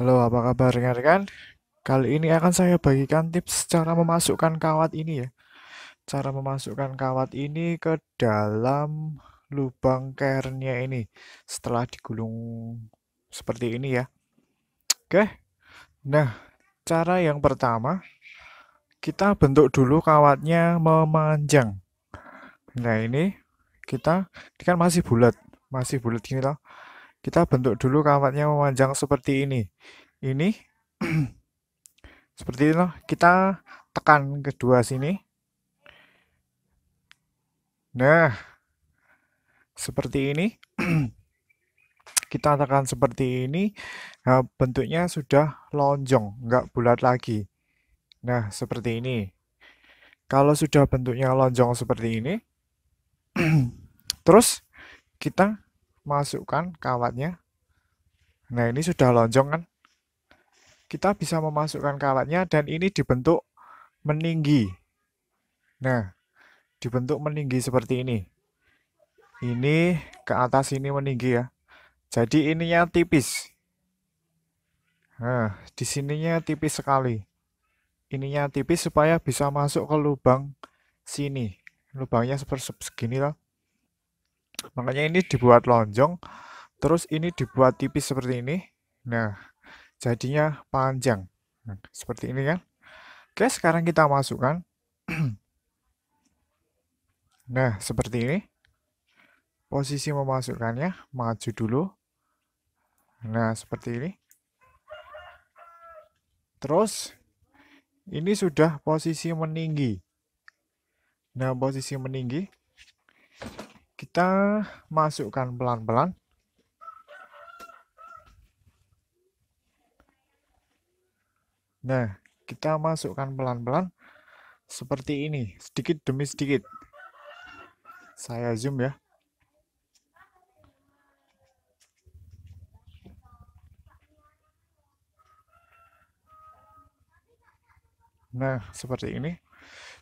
Halo, apa kabar rekan-rekan? Kali ini akan saya bagikan tips cara memasukkan kawat ini ya. Cara memasukkan kawat ini ke dalam lubang kernya ini setelah digulung seperti ini ya. Oke. Nah, cara yang pertama kita bentuk dulu kawatnya memanjang. Nah, ini kita ini kan masih bulat, masih bulat gini loh. Kita bentuk dulu kawatnya memanjang seperti ini. Ini seperti ini loh Kita tekan kedua sini. Nah, seperti ini. kita tekan seperti ini, nah, bentuknya sudah lonjong, nggak bulat lagi. Nah, seperti ini. Kalau sudah bentuknya lonjong seperti ini, terus kita masukkan kawatnya. Nah, ini sudah lonjong kan? Kita bisa memasukkan kawatnya dan ini dibentuk meninggi. Nah, dibentuk meninggi seperti ini. Ini ke atas ini meninggi ya. Jadi ininya tipis. Nah, di sininya tipis sekali. Ininya tipis supaya bisa masuk ke lubang sini. Lubangnya seperti segini lah makanya ini dibuat lonjong terus ini dibuat tipis seperti ini nah jadinya panjang nah, seperti ini kan oke sekarang kita masukkan nah seperti ini posisi memasukkannya maju dulu nah seperti ini terus ini sudah posisi meninggi nah posisi meninggi kita masukkan pelan-pelan. Nah, kita masukkan pelan-pelan seperti ini, sedikit demi sedikit. Saya zoom ya. Nah, seperti ini.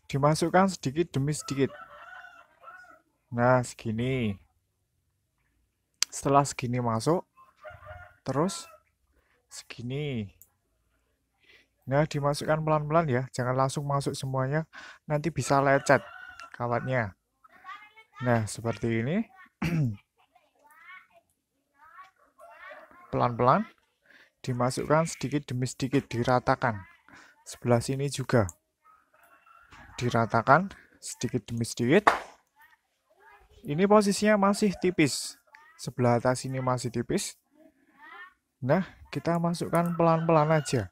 Dimasukkan sedikit demi sedikit. Nah, segini. Setelah segini masuk, terus segini. Nah, dimasukkan pelan-pelan ya. Jangan langsung masuk semuanya, nanti bisa lecet kawatnya. Nah, seperti ini. Pelan-pelan dimasukkan sedikit demi sedikit diratakan. Sebelah sini juga diratakan sedikit demi sedikit. Ini posisinya masih tipis. Sebelah atas ini masih tipis. Nah, kita masukkan pelan-pelan aja.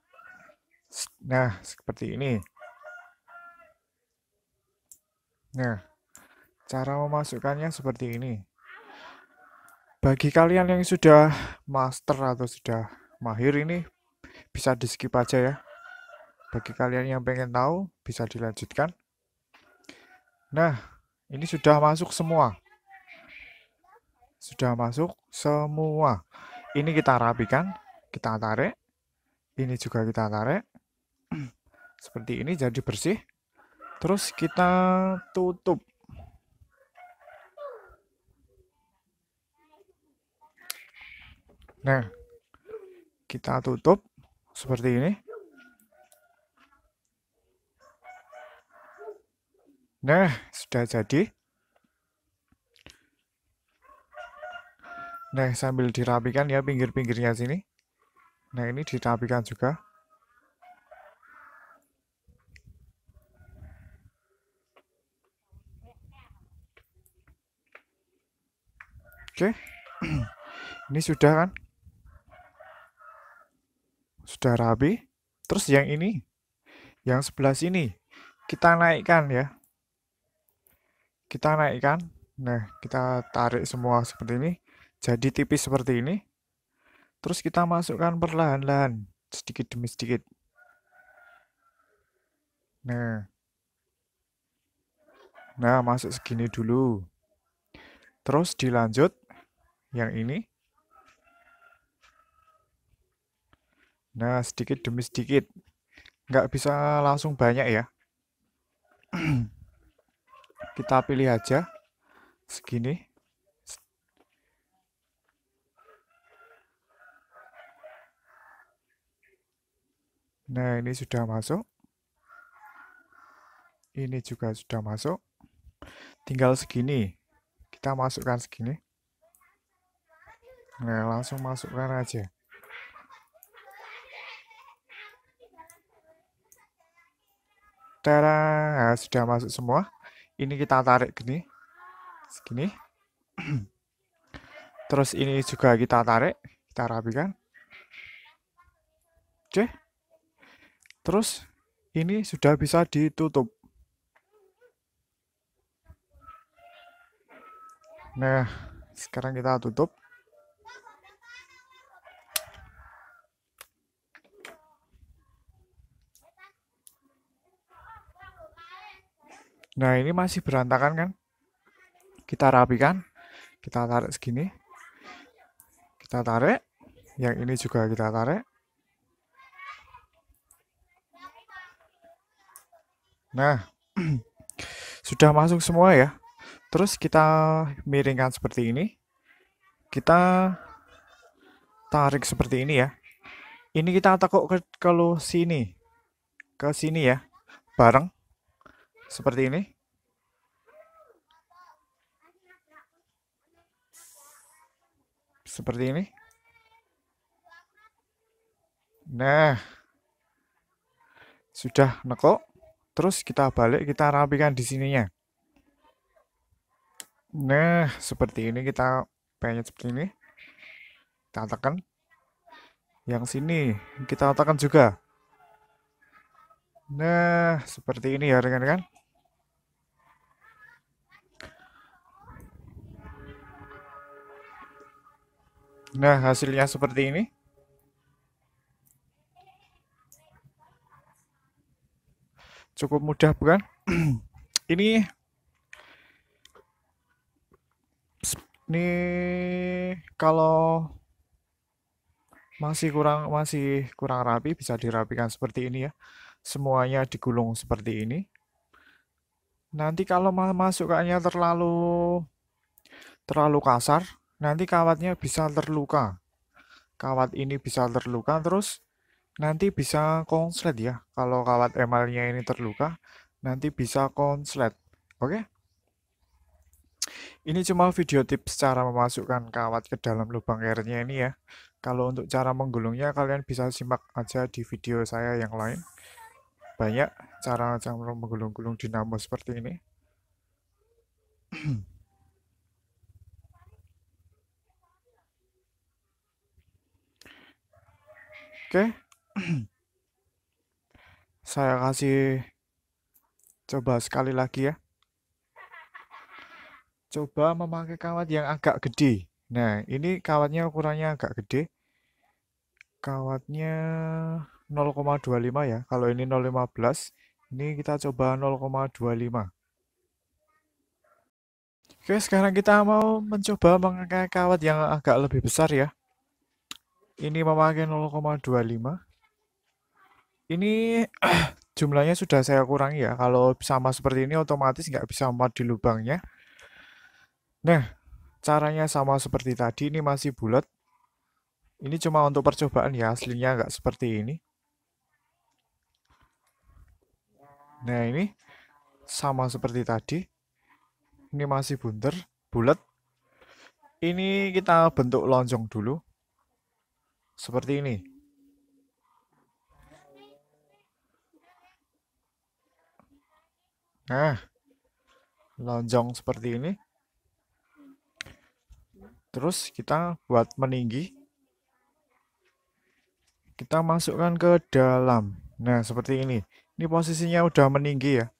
Nah, seperti ini. Nah, cara memasukkannya seperti ini. Bagi kalian yang sudah master atau sudah mahir ini bisa di skip aja ya. Bagi kalian yang pengen tahu bisa dilanjutkan. Nah, ini sudah masuk semua. Sudah masuk semua. Ini kita rapikan, kita tarik. Ini juga kita tarik. Seperti ini jadi bersih. Terus kita tutup. Nah, kita tutup seperti ini. Nah, sudah jadi. Nah, sambil dirapikan ya pinggir-pinggirnya sini. Nah, ini dirapikan juga. Oke. ini sudah kan? Sudah rapi. Terus yang ini, yang sebelah sini, kita naikkan ya. Kita naikkan. Nah, kita tarik semua seperti ini jadi tipis seperti ini. Terus kita masukkan perlahan-lahan, sedikit demi sedikit. Nah. Nah, masuk segini dulu. Terus dilanjut yang ini. Nah, sedikit demi sedikit. Nggak bisa langsung banyak ya. kita pilih aja segini. Nah, ini sudah masuk. Ini juga sudah masuk. Tinggal segini. Kita masukkan segini. Nah, langsung masukkan aja. Tara, nah, sudah masuk semua. Ini kita tarik gini. Segini. Terus ini juga kita tarik, kita rapikan. Oke. Terus ini sudah bisa ditutup. Nah, sekarang kita tutup. Nah, ini masih berantakan kan? Kita rapikan. Kita tarik segini. Kita tarik. Yang ini juga kita tarik. Nah, sudah masuk semua ya. Terus kita miringkan seperti ini. Kita tarik seperti ini ya. Ini kita tekuk ke kalau sini. Ke sini ya. Bareng. Seperti ini. Seperti ini. Nah. Sudah nekuk. Terus kita balik, kita rapikan di sininya. Nah, seperti ini kita pengen seperti ini. Kita tekan. Yang sini kita tekan juga. Nah, seperti ini ya rekan-rekan. Nah, hasilnya seperti ini. cukup mudah bukan ini ini kalau masih kurang masih kurang rapi bisa dirapikan seperti ini ya semuanya digulung seperti ini nanti kalau masukannya terlalu terlalu kasar nanti kawatnya bisa terluka kawat ini bisa terluka terus nanti bisa konslet ya. Kalau kawat emalnya ini terluka, nanti bisa konslet. Oke? Ini cuma video tips cara memasukkan kawat ke dalam lubang airnya ini ya. Kalau untuk cara menggulungnya kalian bisa simak aja di video saya yang lain. Banyak cara cara menggulung-gulung dinamo seperti ini. Oke. Okay saya kasih coba sekali lagi ya coba memakai kawat yang agak gede nah ini kawatnya ukurannya agak gede kawatnya 0,25 ya kalau ini 0,15 ini kita coba 0,25 Oke sekarang kita mau mencoba memakai kawat yang agak lebih besar ya ini memakai 0,25 ini jumlahnya sudah saya kurangi ya. Kalau sama seperti ini otomatis nggak bisa muat di lubangnya. Nah, caranya sama seperti tadi. Ini masih bulat. Ini cuma untuk percobaan ya. Aslinya nggak seperti ini. Nah, ini sama seperti tadi. Ini masih bunter, bulat. Ini kita bentuk lonjong dulu. Seperti ini. Nah, lonjong seperti ini. Terus kita buat meninggi. Kita masukkan ke dalam. Nah, seperti ini. Ini posisinya udah meninggi ya.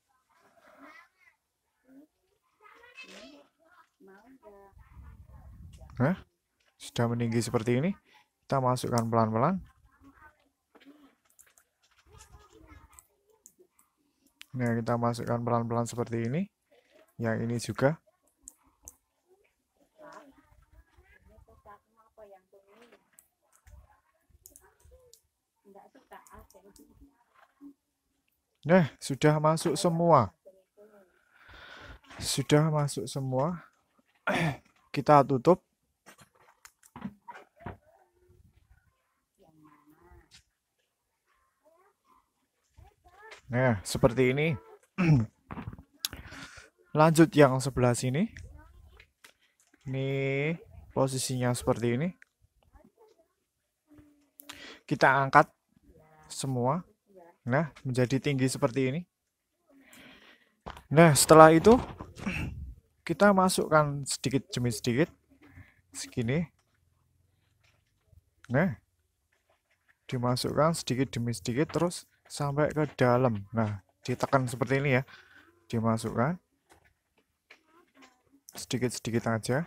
Nah, sudah meninggi seperti ini. Kita masukkan pelan-pelan. Nah, kita masukkan pelan-pelan seperti ini. Yang ini juga. Nah, sudah masuk semua. Sudah masuk semua. Kita tutup. Nah, seperti ini. Lanjut yang sebelah sini. Ini posisinya seperti ini. Kita angkat semua. Nah, menjadi tinggi seperti ini. Nah, setelah itu kita masukkan sedikit demi sedikit segini. Nah, dimasukkan sedikit demi sedikit terus sampai ke dalam. Nah, ditekan seperti ini ya. Dimasukkan. Sedikit-sedikit aja.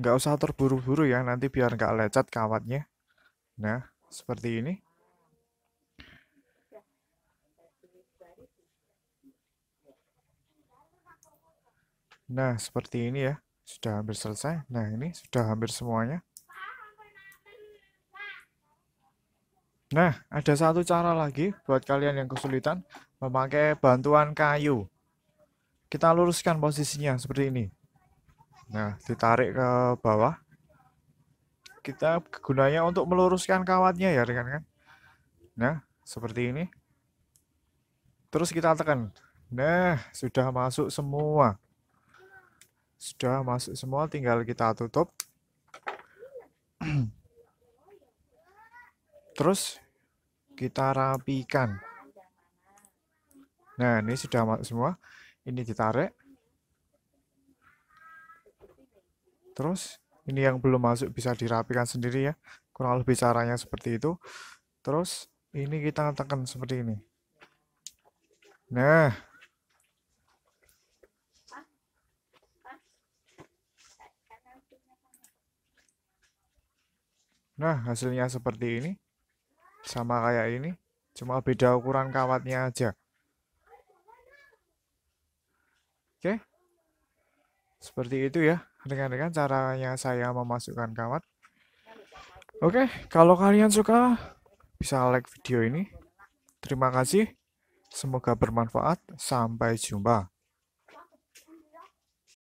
Nggak usah terburu-buru ya, nanti biar nggak lecet kawatnya. Nah, seperti ini. Nah, seperti ini ya. Sudah hampir selesai. Nah, ini sudah hampir semuanya. Nah, ada satu cara lagi buat kalian yang kesulitan memakai bantuan kayu. Kita luruskan posisinya seperti ini. Nah, ditarik ke bawah. Kita gunanya untuk meluruskan kawatnya ya rekan-rekan. Kan? Nah, seperti ini. Terus kita tekan. Nah, sudah masuk semua. Sudah masuk semua, tinggal kita tutup. Terus kita rapikan. Nah, ini sudah masuk semua. Ini ditarik. Terus, ini yang belum masuk bisa dirapikan sendiri ya. Kurang lebih caranya seperti itu. Terus, ini kita tekan seperti ini. Nah. Nah, hasilnya seperti ini sama kayak ini cuma beda ukuran kawatnya aja oke seperti itu ya dengan dengan caranya saya memasukkan kawat oke kalau kalian suka bisa like video ini terima kasih semoga bermanfaat sampai jumpa